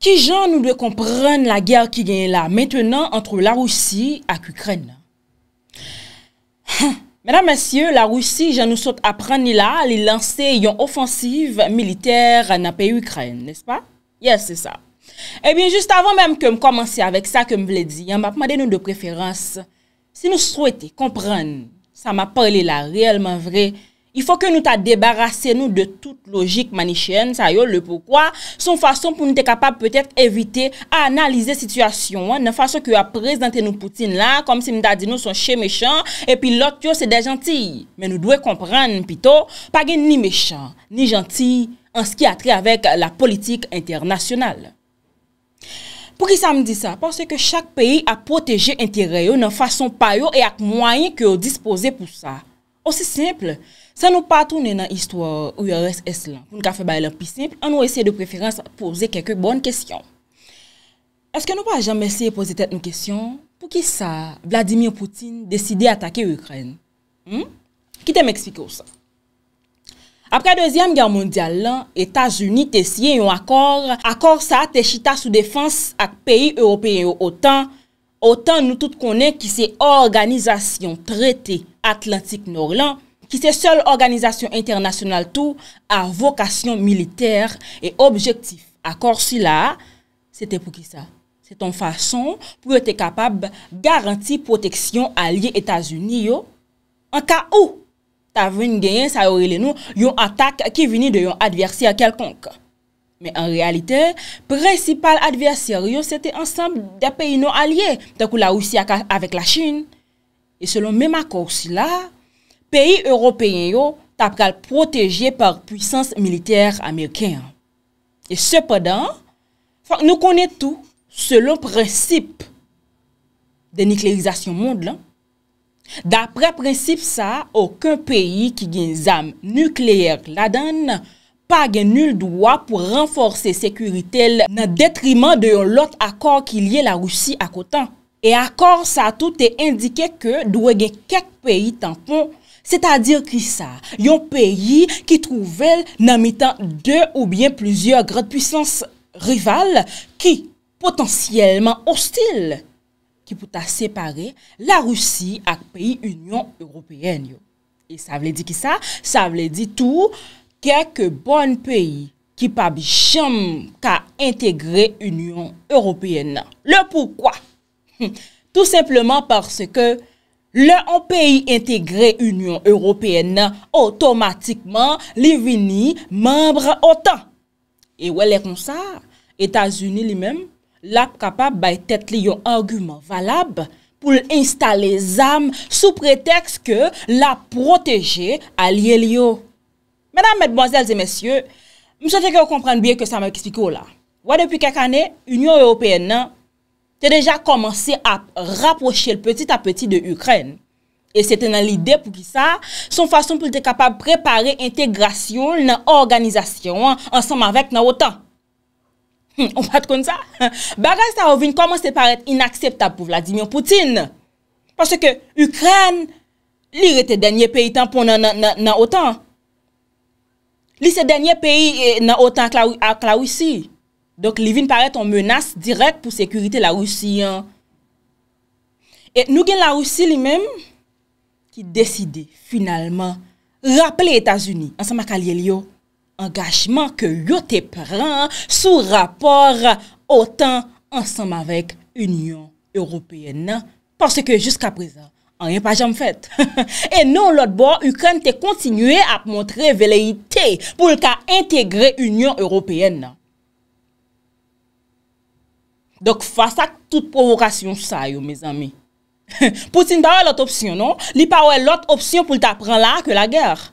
Ki jan nou de kompren la ger ki gen la, mentenant antrou la Roussi ak Ukren? Mèdam ansye, la Roussi jan nou sot apren li la, li lansè yon ofansiv militer an apè Ukren, nespa? Yes, se sa. Ebyen, just avon mèm kem komanse avèk sa kem vle di, yon m apman den nou de preferans. Se nou souwete kompren, sa m apman li la, reèlman vreye. I fò ke nou ta debarase nou de tout logik manichène, sa yo le poukwa, son fason pou nou te kapab peut-et evite a analize situasyon, nan fason ki yo ap prezante nou Poutine la, kom si nou ta di nou son chè mechan, epi lot yo se de janty. Men nou dwe kompran, pito, pagi ni mechan, ni janty, anski atre avèk la politik internasyonal. Pou ki sa m di sa, pou se ke chak peyi ap proteje entere yo nan fason pa yo e ak mwany ki yo dispose pou sa. Non, si simple, sa nou pa trounen nan istwa ou yon res es lan, pou nou ka fe bay lan pi simple, an nou ese de preferans pose keke bon kestyon. Eske nou pa janmese pose tet nou kestyon pou ki sa Vladimir Poutine deside atake Ukren? Hmm? Ki te m ekspiko sa? Apre a 2e gyan mondyal lan, Etas Unite siye yon akor, akor sa te chita sou defans ak peyi Europeye yo otan, Otan nou tout konen ki se organizasyon trete Atlantik Norlan, ki se sol organizasyon internasyonal tou, a vokasyon militer e objektif. Akor si la, se te pou ki sa? Se ton fason pou yo te kapab garanti proteksyon alye Etasuni yo? An ka ou, ta vwen genyen sa yo rele nou yon atak ki vini de yon adversi a kelkonk? Men en realite, prensipal adversaryo sete ansam da peyi nou alye, tan kou la ou si akal avek la Chin. E selon men makor si la, peyi europeyen yo tap kal proteje par puissance militer Ameriken. E sepadan, fok nou konen tou selon prensip de niklerizasyon moun. Dapre prensip sa, okon peyi ki gen zam nukleer la dan nan, pa gen nul dwa pou renforse sekuritel nan detrimant de yon lot akor ki liye la Roussi akotan. E akor sa tout te indike ke dwe gen kek peyi tanpon, se ta dir ki sa, yon peyi ki trouvel nan mitan de ou bien plusieurs grade puissance rival ki potansiyelman ostil ki pou ta separe la Roussi ak peyi Union Européenne yo. E sa vle di ki sa, sa vle di tou, kek bon peyi ki pab jom ka integre Union Européen nan. Le poukwa? Tout simplement parce ke le an peyi integre Union Européen nan, otomatikman li vini membre otan. E wele kon sa, Etats-Unis li mem, l ap kapab bay tet li yon argument valab pou l installe zam sou preteks ke l ap proteje alye li yo. Mèdam mèd bonzèl zè mèsyè, msè fèkè ou komprèn biè kè sa mèk ispikou la. Wè depi kèk anè, Union Européenne nan, tè dèja komanse ap raproche l pètit ap pètit de Ukrèn. E sè tè nan l ide pou ki sa, son fason pou l tè kapab prepare integrasyon nan organizasyon ansam avèk nan wotan. Ou pat kon sa? Bagans ta wovin komanse parèt inakseptab pou Vladimir Poutine. Pase ke Ukrèn, li rete denye peytan pou nan wotan. Li se denye peyi eh, nan otan ak la wisi. Donk li vin paret on menas direk pou sekurite la wisi. Et nou gen la wisi li menm ki deside finalman raple Etasuni. Anseman kalye li yo, angajman ke yo te pran sou rapor otan anseman vek Union Européenne. Parce ke jusqu apresan. An rin pa jam fèt. E nou lot bo, Ukran te kontinue ap montre vele ite pou l ka integre Union Européenne nan. Dok fasa tout provokasyon sa yo, me zami. Poutin dawe lot opsyon, non? Li pawe lot opsyon pou l ta pran la ke eh, la gèr.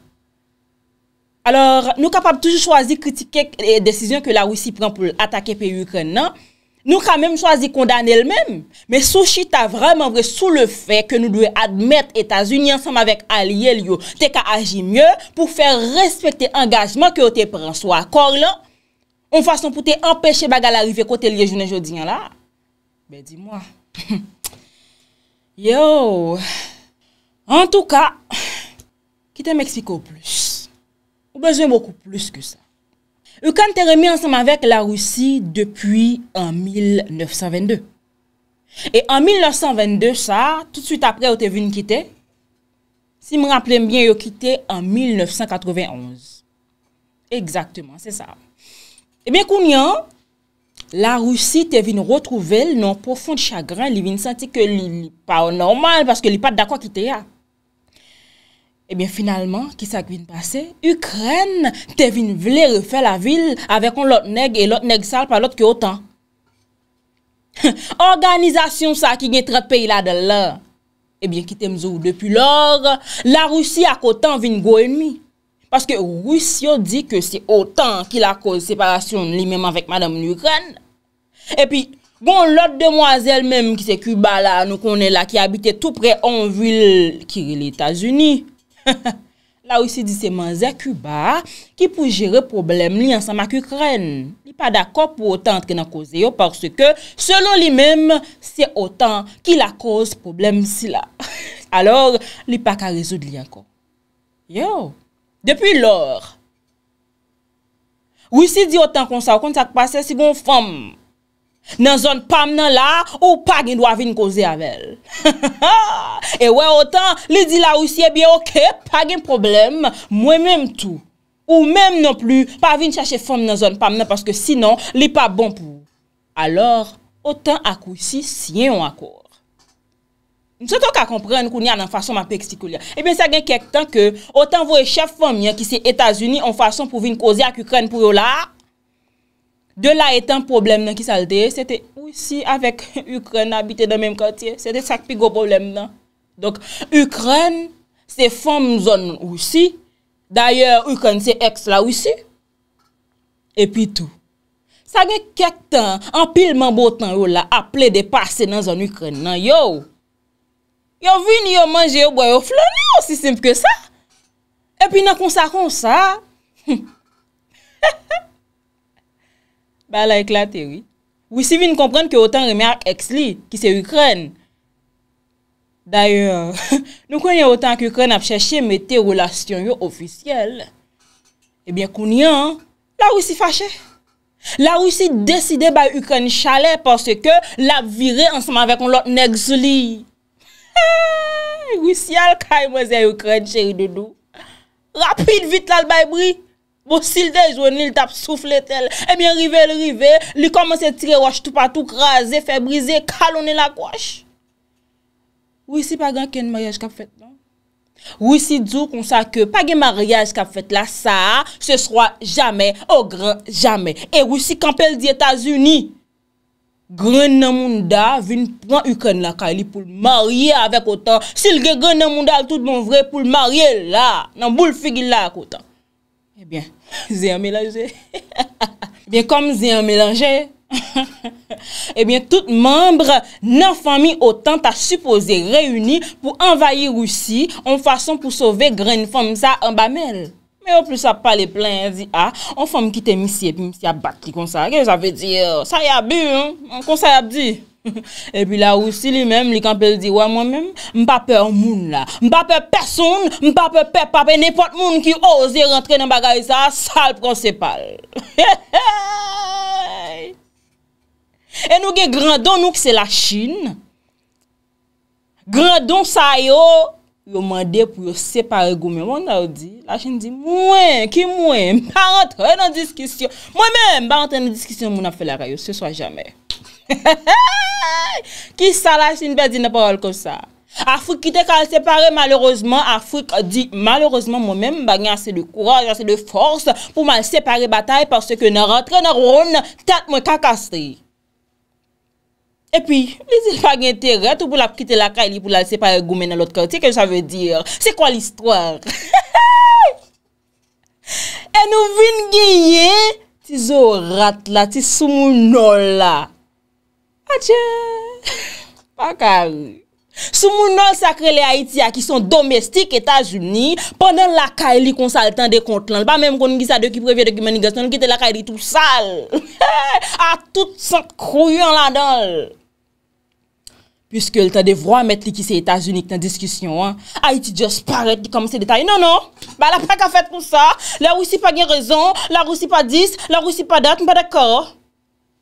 Alors, nou kapab toujou chwazi kritikek e desisyon ke la wisi pran pou l atake pe Ukran non? nan... Nou ka mèm chwazi kondane el mèm, mè sou chi ta vreman vre sou le fè ke nou dwe admèt Etats-Unis ansam avèk a liye liyo te ka aji myè pou fèr respektè engajman ki yo te pren sou akor lan ou fason pou te empèche baga l'arive kote liye jounen jodyan la. Ben di mwa. Yo, an tou ka, ki te mèksiko plus. Ou bezwen mwokou plus ki sa. Ou kan te remi ansanm avek la roussi depuy an 1922. E an 1922 sa, tout souit apre ou te vini kite, si m rappelem bien, yo kite an 1991. Eksaktman, se sa. E ben kounyan, la roussi te vini retrouvel nan profond chagran, li vini santi ke li pa o normal, paske li pat da kwa kite ya. Ebyen eh finalman, ki sak vin pase, Ukren te vin vle refe la vil ave kon lot neg e lot neg sal pa lot ki otan. Organizasyon sa ki gen tre peyi la del la, ebyen ki tem zou depi lor, la rousi ak otan vin gwen mi. Paske rousi yo di ke se otan ki la kose separasyon li menman vek madame n'Ukren. Epi, gon lot demwazel menm ki se Cuba la nou konen la ki abite tout pre on vil ki l'Etats-Unis. La wisi di seman zeku ba ki pou jere problem li ansan maku kren. Li pa dako pou otan ki nan koze yo parce ke selon li menm se otan ki la koz problem si la. Alors li pa ka rezo di li anko. Yo, depi lor. Wisi di otan kon sa kon sa kpase si gon fom. nan zon pam nan la ou pa gen do a vin koze avèl. E wè, otan, li di la ou siye, biye, okey, pa gen problem, mwè menm tou. Ou menm nan pli, pa vin chache fom nan zon pam nan, paske sinon, li pa bon pou. Alors, otan akou si, siyen yon akou. Mse to ka kompren koun ya nan fason ma pek stikou liya. E ben, sa gen kèk tan ke, otan vou e chef fom yon ki se Etasuni an fason pou vin koze akou kren pou yon la, De la etan problem nan ki salteye, sete ou si avek Ukren abite nan menm katiye, sete sakpi go problem nan. Donk, Ukren se fom zon ou si, daye Ukren se ekst la ou si, epi tou. Sa gen ketan, an pilman botan yo la, aple de pase nan zon Ukren non, nan, yo. Yo vini yo manje yo, yo flan yo, si simp ke sa. Epi nan konsa konsa. He he he. Ba la eklate, wisi vin komprende ki otan remer ek sli, ki se Ukren. Daye, nou konye otan ki Ukren ap cheshe mete relasyon yo ofisyel. Ebyen eh konye an, la wisi fache. La wisi deside bay Ukren chale parce ke la vire ansama vek on lot nek zuli. Wisi al kay moze Ukren cheri de nou. Rapide vit la l bay bri. Bo sil de jwen li tap soufle tel, e mi enrive, enrive, li komanse tire wach tout patou, krasé, febrisé, kaloné la kouache. Ou isi pa gen ken mariaj kap fet la? Ou isi djou konsa ke, pa gen mariaj kap fet la, sa, se swa, jamè, ogre, jamè. E ou isi kampel di Etasuni, gren nan moun da, vin pran yken la kaly pou l'mariye avek otan. Sil gen gren nan moun da al tout bon vre pou l'mariye la, nan bou l'figil la akotan. Ebyen, eh zi an melanje, ebyen kom zi an melanje, ebyen eh tout membre nan fami otan ta supose reuni pou envayi Roussi on fason pou sove gren fon msa an bamel. Me yo plus sa pale plen, zi an, on fon mkite misye, msya bakli konsa, gen sa ve di, sa yabu, konsa yabu di. E pi la ou si li menm li kanpel di wè mwen menm Mpa pè moun la Mpa pè person Mpa pè pè pè nepot moun ki ose rentre nan bagay sa salp kon sepal E nou ge grandon nou ki se la chine Grandon sa yo Yo mande pou yo separe gome Mwen la ou di La chine di mwen ki mwen Mpa rentre nan diskisyon Mwen menm ba rentre nan diskisyon mwen a fè la rayo Se swa jame Ki salas in bedi nan parol kon sa. Afrik kite kan separe malorozman. Afrik di malorozman moun menm bagan ase de kouraj, ase de fors pou man separe batay parce ke nan rentre nan roun tat mwen kakaste. E pi, li zil bagan teret ou pou la pkite la ka ili pou la separe goumen nan lot kante. Ti ke javè dir? Se kwa l'histoire? E nou vin geye ti zo rat la, ti sou moun nol la. Atche, pa kari. Sou moun nou sakre le Haiti a ki son domestik Etat-Unis panden la kari li konsaltan de kontlan. Pa mèm kon n'gisa de ki prevye de ki menigas nan, ki te la kari li tout sal. A tout sent kroyon la donl. Piske l'tan devro a met li ki se Etat-Unis ki tan diskisyon. Haiti just paret di kome se detay. Non, non, ba la pek a fet pou sa. La roussi pa gen rezon, la roussi pa dis, la roussi pa dat, mpa dekore.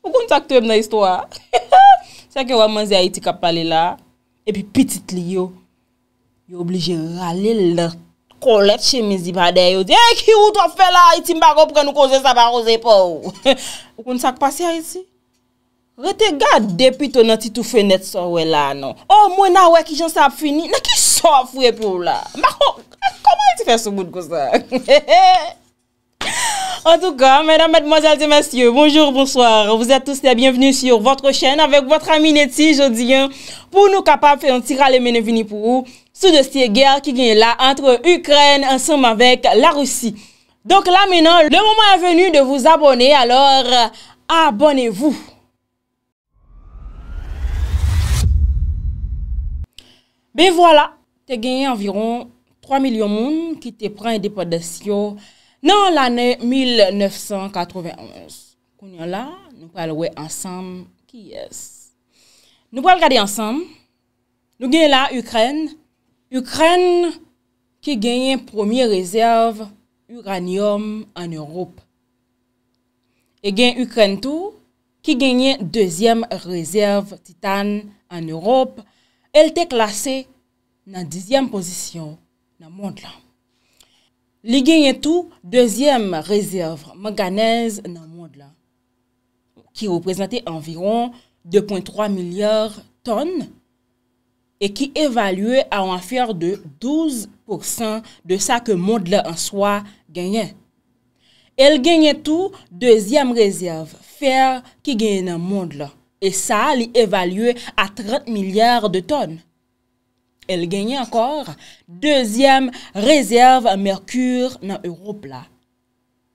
Ou kon sak te wèm nan istwa? Se a ke waman zi a iti kap pale la, epi pitit li yo, yo oblije rale la, kolet chemizi pa de yo, dey eh, ki ou to fe la iti mbago pouke nou kon zè sa pa roze pou. Ou kon sak pase a iti? Rete gade depi ton an titou fenet so wè la, no. Ou oh, mwen a wè ki jons ap fini, ne ki so ap fwe pou la. Mwa kou, e komwa iti fè sou gout kou sa? En tou ka, mèdame, mèdmozèl, dè mèsyè, bonjou, bonsoir, vous êtes tous les bienvenus sur votre chaîne avec votre ami Néti Jodien pour nous capap faire un tir à les mènes vini pour ou sous de ces guerres qui viennent là entre Ukraine en somme avec la Russie. Donc là, mèdame, le moment est venu de vous abonner, alors abonnez-vous. Ben voilà, t'es gagné environ 3 millions de monde qui te prend un dépôt de sillon Nan l'anè 1991, kounyan la, nou pral wè ansam, ki yes. Nou pral gade ansam, nou gen la Ukren, Ukren ki genyen premier rezerv uranium an Europe. E gen Ukren tou, ki genyen deuxième rezerv titan an Europe, el te klasé nan dizyèm pozisyon nan mond lan. Li genye tou, dezyem rezerv manganèz nan mond la, ki reprezentè environ 2.3 milyèr ton, e ki evalye a anfer de 12% de sa ke mond la ansoy genye. El genye tou, dezyem rezerv fèr ki genye nan mond la, e sa li evalye a 30 milyèr ton, El genye ankor dezyem rezerva merkur nan Europe la.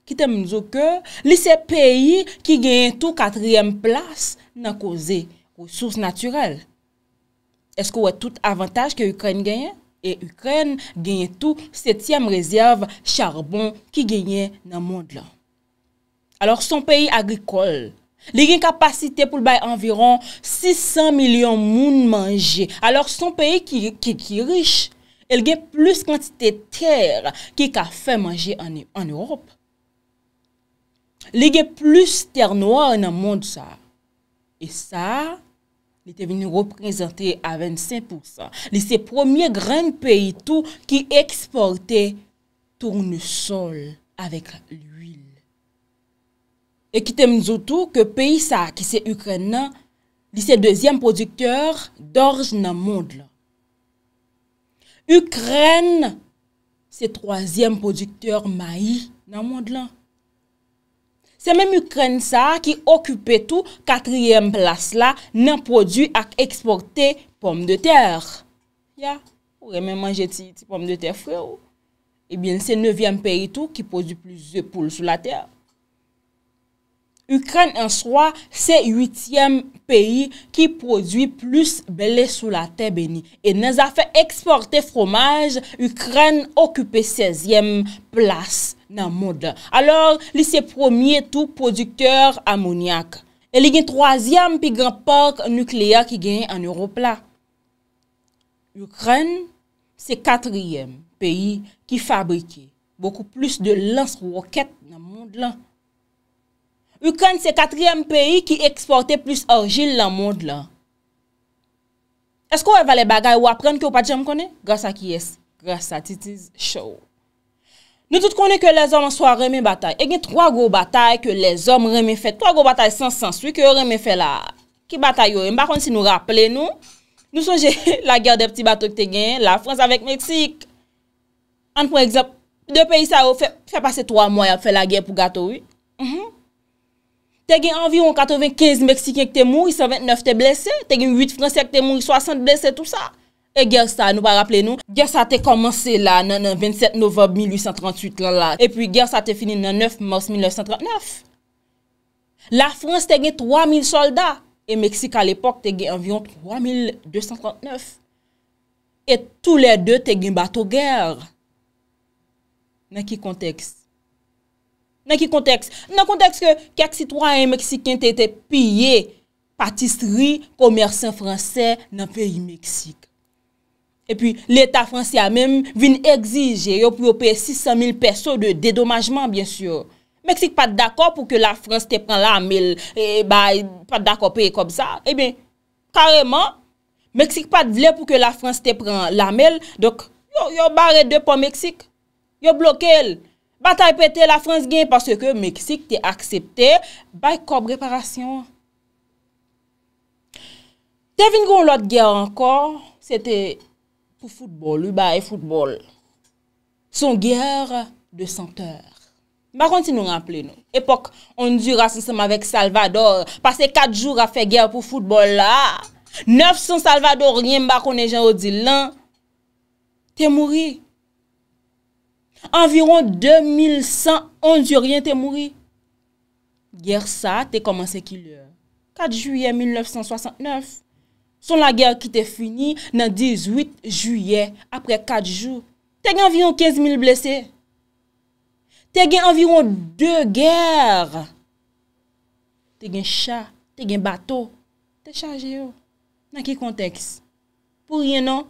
Kitem mzou ke li se peyi ki genye tou katryem plas nan koze kwa souz naturel. Eskou wè tout avantaj ke Ukraine genye? E Ukraine genye tou setyem rezerva charbon ki genye nan monde la. Alors son peyi agrikol... Les gen une pour pour bay environ 600 millions moun manger. Alors son pays qui qui riche, y a plus quantité terre terre ka manger manger en en Europe. Li a plus terre noire dans le monde. Et ça, il est venu représenter à 25%. C'est le premier pays pays tout qui le tournesol avec l'huile. E ki tem zoutou ke peyi sa ki se Ukren nan, li se dezyen produkteur dorj nan moud lan. Ukren se trozyen produkteur may nan moud lan. Se menm Ukren sa ki okupe tou katryen plas la nan produ ak eksporte pom de ter. Ya, ou remen manje ti pom de ter fwe ou. E bin se nevyen peyi tou ki produ plize poule sou la ter. Ukren answa se yutiyem peyi ki produy plus belè sou la te beni. E nan zafè eksportè fromaj, Ukren okupè sezyem plas nan moun dan. Alor li se promye tou produkteur amoniak. E li gen troasyem pi granpok nukleya ki gen en Europe la. Ukren se katriyem peyi ki fabrike. Bekou plis de lans roket nan moun lan. Ukran se katriyem peyi ki eksporte plus orjil lan moud la. Esko wè valè bagay wè pren ki wè pati jèm konè? Gras a ki yes, gras a titiz show. Nou tout konè ke lè zòm an swa remè batay. E gen troa gò batay ke lè zòm remè fè. Troa gò batay sans sens wè ke remè fè la ki batay yo. Mbakon si nou rappele nou, nou son jè la gèr de pti batoy te gen, la Frans avèk Meksik. An prezèp, dè peyi sa wè fè pase troa mòy ap fè la gèr pou gato wè. Mh mh. te gen environ 95 Meksikye k te mou, 129 te blese, te gen 8 Fransèk te mou, 60 blese, tout sa. E Gersa, nou pa rappele nou, Gersa te komanse la nan 27 Novob 1838 lan la, e pi Gersa te fini nan 9 Mors 1939. La Frans te gen 3000 soldat, e Meksikye al epok te gen environ 3239. E tou le de te gen batou gèr. Nan ki konteks? Nan ki konteks? Nan konteks ke kak sitwanyen Meksikyen te te piye patisri komersan Fransè nan peyi Meksik. E pi, l'Etat Fransè a menm vin exige yo pou yo pey 600.000 peso de dedomajman, bien sur. Meksik pat d'akor pou ke la Frans te pren la mel, e ba, pat d'akor pey kom sa. E ben, kareman, Meksik pat vle pou ke la Frans te pren la mel, dok yo bare de pou Meksik, yo bloke el. Ba ta epete la Frans gen, paswe ke Meksik te aksepte, bay kop reparasyon. Te vin goun lot gè ankon, se te pou foutbol, yu bay foutbol. Son gèr de santeur. Ba kontin nou rample nou. Epok, on di rase seman vek Salvador, pase kat jour a fe gèr pou foutbol la. Neuf son Salvador, rien ba konen jan ou di lan. Te mouri. Anviron 2111 yoryen te mouri. Gyer sa te komanse ki lè. 4 juye 1969. Son la gyer ki te fini nan 18 juye apre 4 jou. Te gen anviron 15000 blese. Te gen anviron 2 gyer. Te gen chan, te gen bato. Te chan jeyo. Nan ki konteks? Pou ryen nan?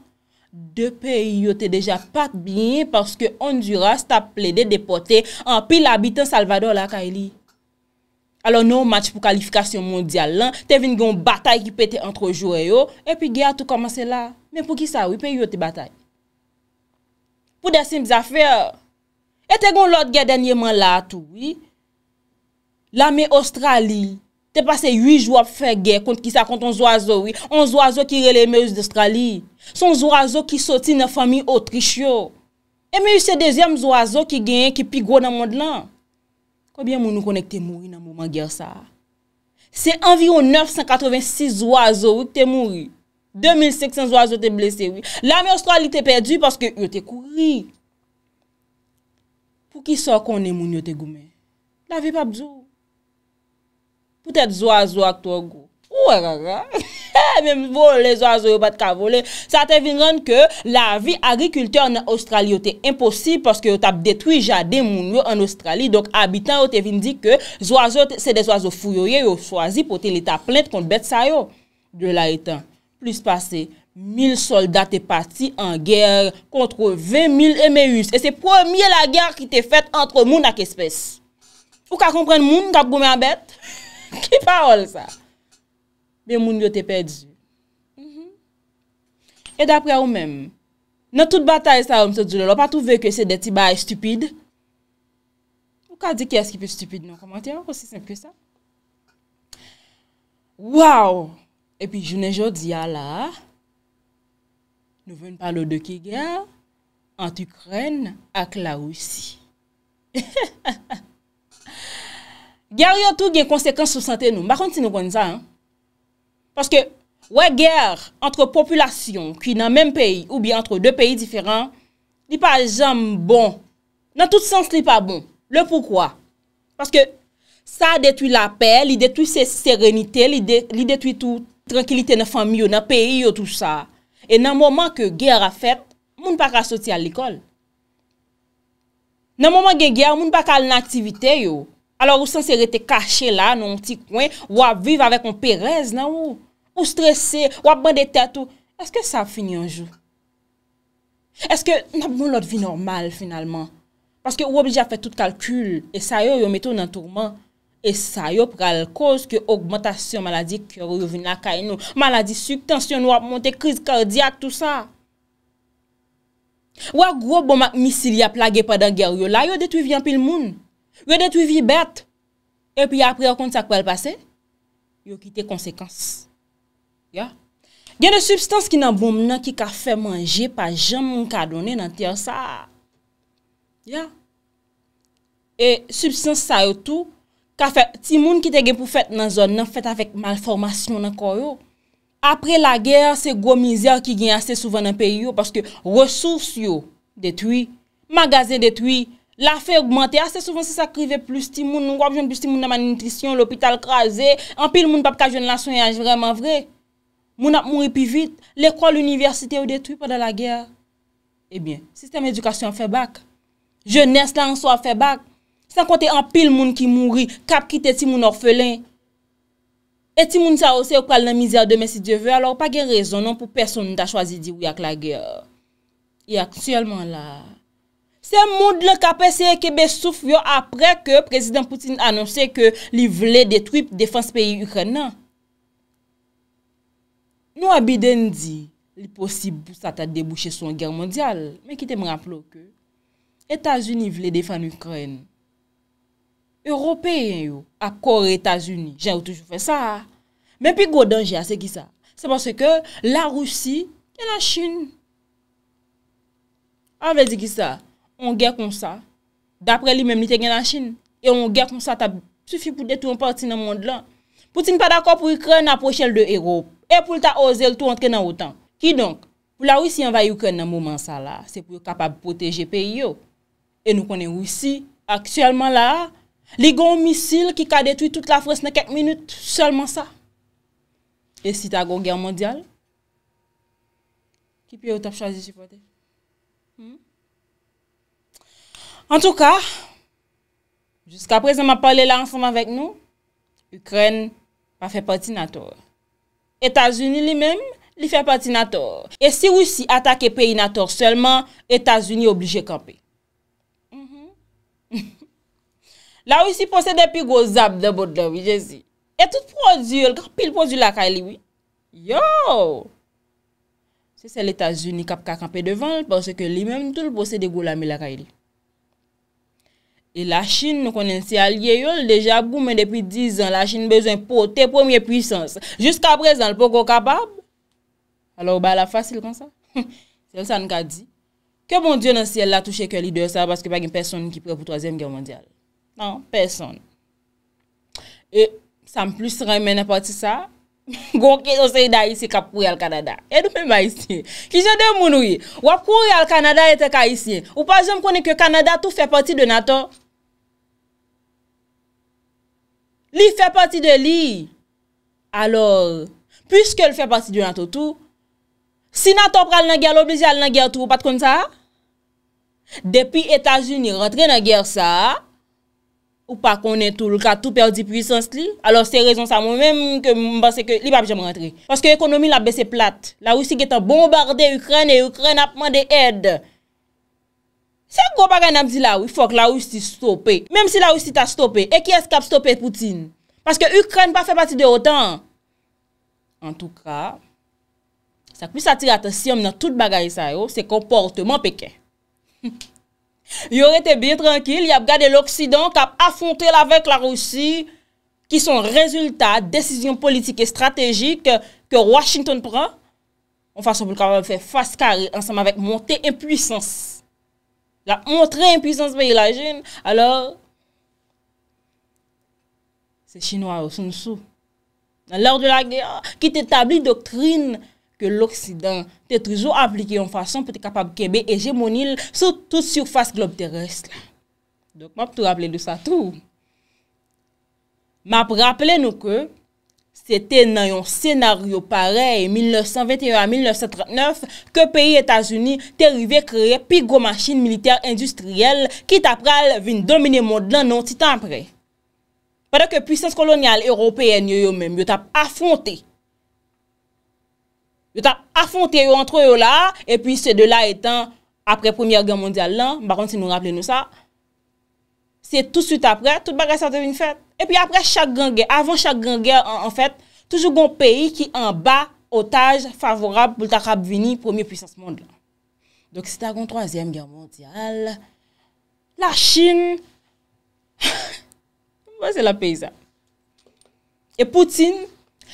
De peyo te deja pat bin parce ke Honduras ta ple de depote an pi la bitan Salvador la ka e li. Alo nou match pou kalifikasyon mondial lan, te vin gwen batay ki pete antro jou e yo, e pi ge atou komanse la. Men pou ki sa wè, peyo te batay. Pou de sim zafè, e te gwen lot ge denye man la atou, wè. La me Australi. Te pase 8 jou ap fè gè kont ki sa kont an zo azo wè. An zo azo ki re lè mè yus d'Australie. Son zo azo ki soti nan fami Autrichio. E mè yus se dèzyam zo azo ki genyen ki pi gro nan mòd nan. Kòbyè moun nou konè ki te moui nan mouman gèr sa? Se anviyon 986 zo azo wè ki te moui. 2500 zo azo te blèse wè. La mè Australie te pèdou pòske yote kou ri. Pou ki sa konè moun yote goumè? La vè pa bzou. Poutet zwa zo ak to gwo. Ou e raga? Mem bon le zwa zo yo bat kavole. Sa te vin rande ke la vi agrikultor nan Australi yo te imposib porske yo tap detwi jade moun yo an Australi. Donk abitan yo te vin di ke zwa zo se de zwa zo fuyoye yo swazi pote lita plente kont bet sa yo. De la etan, plus pase, mil soldate pati an gyer kontre ve mil emeus. E se promye la gyer ki te fet antre moun ak espes. Ou ka kompren moun kap gome an bete? Ki parol sa? Be moun yo te pedi. Mm-hmm. E dapre ou men, nou tout batay sa ou mse djoulo, lopan touve ke se deti bay stupide. Ou ka di ke eski pe stupide nou? Kaman ti an, kosi semp ke sa? Waw! E pi jounen jout zi ya la, nou ven palo de ke gya, ant Ukren ak la ou si. Ehehehe! Gyer yo tou gen konsekans sou sante nou. Bakon ti nou kon zan. Paske, wè gyer antre populasyon ki nan menm peyi ou bi antre de peyi diferan li pa jam bon. Nan tout sens li pa bon. Le poukwa? Paske, sa detwi la pe, li detwi se serenite, li detwi tou tranquilite nan famyo, nan peyi yo tout sa. E nan mouman ke gyer a fet, moun pa ka soti al likol. Nan mouman gen gyer, moun pa kal nan aktivite yo. alor ou sensere te kache la nou mti kwen, ou ap vive avek mperez nan ou, ou stresse, ou ap bende tete ou, eske sa fini anjou? Eske nap nou lot vi normal finalman? Paske ou oblija fe tout kalkul, e sa yo yo metou nan tourman, e sa yo pral koz ki augmentation maladi kyoro yo vin la kay nou, maladi subtansyon ou ap monte kriz kardia tout sa. Ou a gro bon mak misili a plage padan geryo la, yo detuivyan pil moun. Yo detwi vi bet E pi apri yo konti sa kwa el pase Yo kite konsekans Ya Gen de substans ki nan boum nan ki ka fe manje Pa jam moun ka donen nan tiyan sa Ya E substans sa yo tou Ka fe timoun ki te gen pou fet nan zon nan fet avik malformasyon nan kor yo Apre la ger se gwo mizer ki gen ase souvan nan pe yo Paske resous yo detwi Magaze detwi La fè augmente asè souven se sa krive plus ti moun, nou wap joun plus ti moun nan manitrisyon, l'opital krasè, anpil moun pap ka joun la sonyaj vreman vre, moun ap mouni pi vit, l'ekwal, l'université ou detoui padan la gère. Ebyen, sistem edukasyon fè bak, jènes la anso a fè bak, 51 pil moun ki mouni, kap kit eti moun orfelè. Eti moun sa osè ou pral nan mizèr demè si djèvè, alò pa gen rezon nan pou person nou ta chwazi di ou yak la gère. Yak sèlman la... Se moud lak apeseye kebe souf yo apre ke prezident Poutine anonse ke li vle detwip defans peyi Ukraina. Nou abiden di li posib sata debouche son gen mondyal. Men ki te m raplo ke Etasuni vle defan Ukraina. Europeyen yo akor Etasuni jen ou toujou fe sa. Men pi go denje a se ki sa. Se panse ke la Roussi ke e la Chine. An ve di ki sa. On gen kon sa, dapre li mem li te gen la chine, e on gen kon sa tabi, soufi pou detou an parti nan monde lan. Poutin pa dako pou yu kren aposhe l de Europe, e pou l ta oze l tou antre nan wotan. Ki donk, pou la wisi yon va yu kren nan mouman sa la, se pou yu kapab poteje peyi yo. E nou konen wisi, aksyelman la, li gon misil ki ka detou tout la fwes nan kek minut, solman sa. E si ta gon gen mondial, ki pou yon tap chazi si pote? En tou ka, jiska prezen ma pale mm-hmm. la ansom avek nou, Ukren pa fe pati nator. Etasuni li mem li fe pati nator. E si wisi atake peyi nator, selman Etasuni oblije kampe. La wisi posede pi go zap de bot do, e tout prodjul, kapil prodjul la ka ili. Yo! Se se l'Etasuni kap ka kampe devan, l'pose ke li mem tout posede go la mi la ka ili. E la chine nou konen si alye yon, deja goumen depi 10 an, la chine bezwen pote, pwemye pwisans. Juska prezant l pou kon kapab. Alo bon non, ou ba la fasil kon sa. Yon sa nou ka di. Ke bon diyon nan si el la touche ke lide sa, paske pa gen person ki pre pou 3e gen mondial. Nan, person. E, sa m plis remene pati sa. Gon ki yon se yi da yisi kap kouye al Kanada. E nou men ba yisi. Kishan de moun ouye, wap kouye al Kanada ete ka yisi. Ou pas jom konen ke Kanada tout fe pati de nato. Li fe pati de li. Alors, puisque le fe pati de yon anto tou, si nan tou pral nan gyer, l'oblige al nan gyer tou, pat kon sa? Depi Etas Unis rentre nan gyer sa, ou pa konen tou, l'kato perdi pwisans li? Alors, se rezon sa, mwen mwen mbase ke li pap jom rentre. Paske ekonomi la besè plat. La ou si getan bombardè Ukren, et Ukren apman de edde. Se gwo bagay nanm di la ou, fok la ou si stopè. Mem si la ou si ta stopè, e kye eskap stopè Poutine? Paske Ukraine pa fè pati de otan. En tout ka, sa kous atir atensiyon nan tout bagay sa yo, se komportement peke. Yo rete bien tranquil, yap gade l'Oksidant, kap afonte la vek la Roussi, ki son rezultat, desisyon politik e strategik, ke Washington pran, an fason pou l'kabab fè faskari, ansanm avèk montè impwisansi. la montre impuisans baye la jen, alor, se chinois ou son sou, nan lor de la gea, ki te tabli doktrine ke l'Oksidan te trijou aplike yon fason pou te kapab kebe eje monil sou tout surface globe tereste. Dok map tou rappele de sa tou. Map rappele nou ke Se te nan yon senaryo parey 1921-1939 ke peyi Etasuni te rive kreye pi goman chine militer industriel ki tap pral vin domine mond lan non, nan ti tan pre. Padak e pwisans kolonyal europey en yo yo men, yo tap afonte. Yo tap afonte yo antro yo la, e pi se de la etan apre Premier Guerre Mondial lan, baron se nou rappele nou sa, se tout suite apre, tout bagas sa te vin fet. E pi apre chak gangè, avan chak gangè, an fèt, toujou goun peyi ki an ba otaj favorab pou lta kap vini, premier pwisans mond lan. Dok si ta goun 3èm gen mondial, la Chine, wè se la peyza. E Poutine,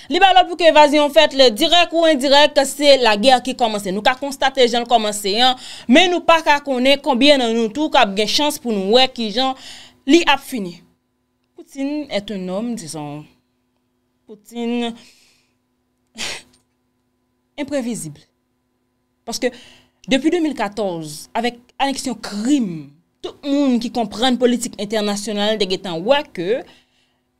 li ba lò pou ke evazyon fèt le direk ou indirek kase la ger ki komanse. Nou ka konstate jen komanse yan, men nou pa ka konen konbien nan yon tou kap gen chans pou nou wè ki jen li ap fini. Poutin et un nom, dison, Poutin, imprevisible. Paske, depi 2014, avèk anneksyon krim, tout moun ki kompren politik internasyonal de getan wè ke,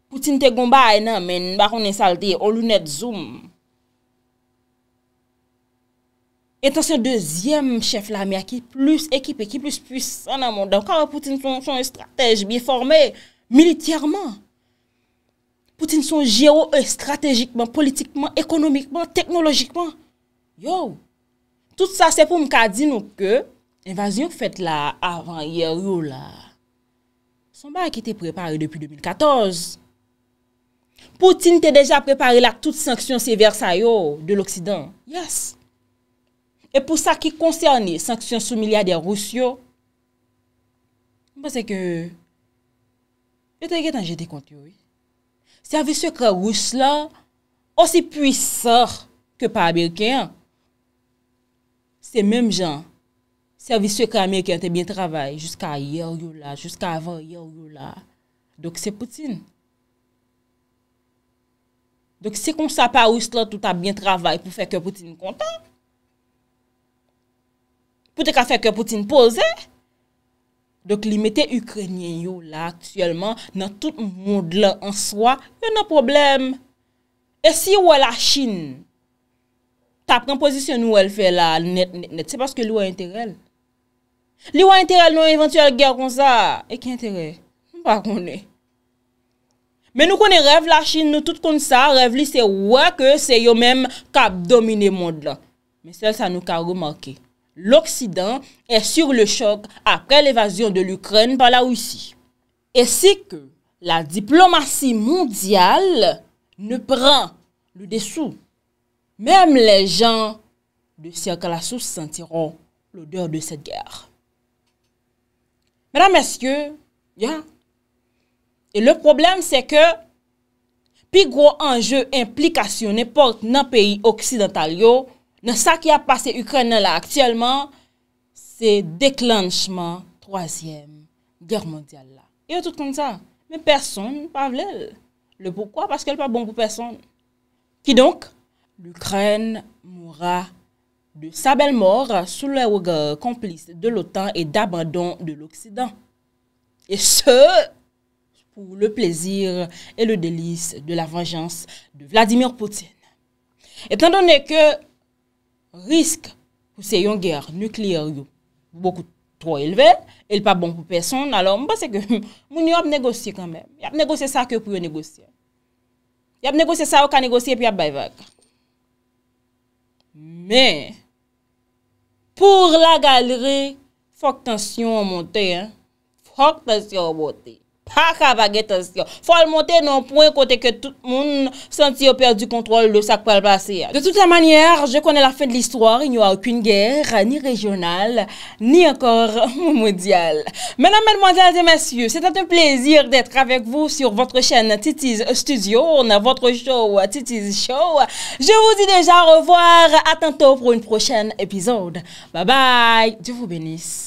Poutin te gombay nan men baron en salde, ou lunet zoom. Etan se dezyem chef la miya ki plus ekipè, ki plus pwis anamon, Poutin son estrateg biye formè, Miltièrman. Poutine son jèro strategikman, politikman, ekonomikman, teknologikman. Yo, tout sa se pou mka di nou ke, evasyon fèt la avan jèro la. Samba ki te prepare depi 2014. Poutine te deja prepare la tout sanksyon se versa yo de l'Oksidan. Yes. E pou sa ki konserne sanksyon sou milyarder rous yo. Mwen se ke... Petè gè tan jè te konti wè. Serviswè kè wous la, osi pwissor kè pa Amerikan, se mèm jan, serviswè kè Amerikan te bèn travay, jousk avan yè ou yè ou la. Dok se poutin. Dok se kon sa pa wous la, tout a bèn travay pou fèk kè poutin kontan. Pouten ka fèk kè poutin pou zè. Dok li mette Ukrenyen yo la aktyelman nan tout moun de la answa, yo nan problem. E si yo wè la Chin tapran pozisyon nou wè l fè la net net net, se paske li wè interel. Li wè interel nou eventuel gèr kon sa, e ki interel, mwa konè. Men nou konè rev la Chin nou tout kon sa, rev li se wè ke se yo mèm kap domine moun de la. Men sel sa nou ka remakè. L'Oksidant est sur le chok apre l'évasion de l'Ukraine par la Russie. Et si que la diplomatie mondiale ne prend le dessous, mèm les gens de Cirque-la-Source sentiront l'odeur de cette guerre. Mèdames, messieurs, et le problème c'est que pi gros enjeu implicationné porte nan pays occidentalio ce qui a passé passé Ukraine là actuellement, déclenchement déclenchement troisième Troisième mondiale là Et tout comme ça, personne personne parle d'elle. Le pourquoi qu'elle qu'elle pas bon pour personne. Qui donc? l'Ukraine mourra de sa belle mort sous le regard complice de l'OTAN et d'abandon de l'Occident. Et ce, pour le plaisir et le délice de la vengeance de Vladimir Poutine. Étant donné que risk pou se yon gèr nuklyèr yon. Boku tro elve, el pa bon pou peson, alò mba se ke moun yo ap negosi kanmen. Yap negosi sa ke pou yo negosi. Yap negosi sa ou ka negosi epi yap bayvèk. Mè, pou la galeri, fok tensyon wote. Fok tensyon wote. pas capable attention. Faut le monter non point côté que tout le monde sentit perdu contrôle de ça qui va passer. De toute manière, je connais la fin de l'histoire, il n'y a aucune guerre ni régionale ni encore mondiale. Mesdames, mesdemoiselles et messieurs, c'était un plaisir d'être avec vous sur votre chaîne Titi's Studio, on votre show Titi's Show. Je vous dis déjà au revoir, à tantôt pour une prochaine épisode. Bye bye. Dieu vous bénisse.